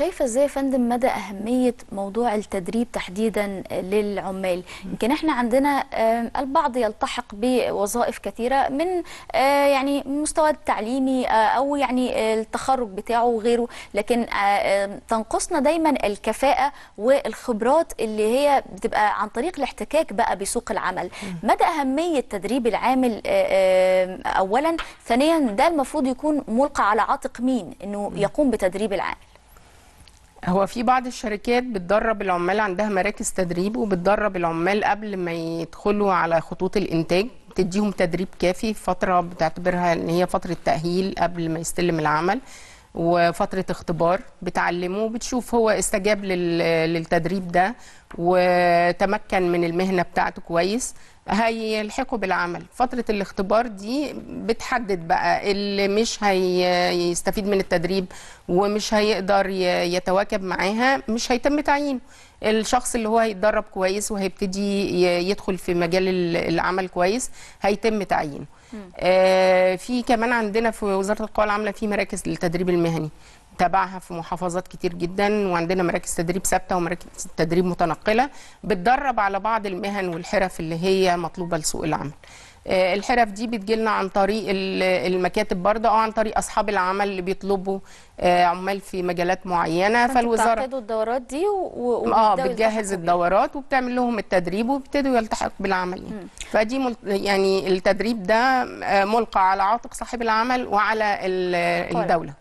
شايفه ازاي يا فندم مدى اهميه موضوع التدريب تحديدا للعمال يمكن احنا عندنا البعض يلتحق بوظائف كثيره من آه، يعني مستوى التعليمي آه، او يعني التخرج بتاعه وغيره لكن آه، تنقصنا دايما الكفاءه والخبرات اللي هي بتبقى عن طريق الاحتكاك بقى بسوق العمل مدى اهميه تدريب العامل اولا ثانيا ده المفروض يكون ملقى على عاتق مين انه يقوم بتدريب العامل هو في بعض الشركات بتدرب العمال عندها مراكز تدريب وبتدرب العمال قبل ما يدخلوا على خطوط الانتاج بتديهم تدريب كافي فتره بتعتبرها ان هي فتره تاهيل قبل ما يستلم العمل وفتره اختبار بتعلمه بتشوف هو استجاب للتدريب ده وتمكن من المهنه بتاعته كويس هيلحقوا بالعمل فتره الاختبار دي بتحدد بقى اللي مش هيستفيد من التدريب ومش هيقدر يتواكب معاها مش هيتم تعيينه الشخص اللي هو هيتدرب كويس وهيبتدي يدخل في مجال العمل كويس هيتم تعيينه آه في كمان عندنا في وزاره القوى العامله في مراكز للتدريب المهني تبعها في محافظات كتير جدا وعندنا مراكز تدريب ثابته ومراكز تدريب متنقله بتدرب على بعض المهن والحرف اللي هي مطلوبه لسوق العمل. آه، الحرف دي بتجيلنا عن طريق المكاتب برضه او عن طريق اصحاب العمل اللي بيطلبوا آه، عمال في مجالات معينه فالوزاره بتعقدوا الدورات دي و... اه بتجهز الدورات وبتعمل لهم التدريب وبيبتدوا يلتحقوا بالعمل يعني فدي مل... يعني التدريب ده آه، ملقى على عاتق صاحب العمل وعلى الدوله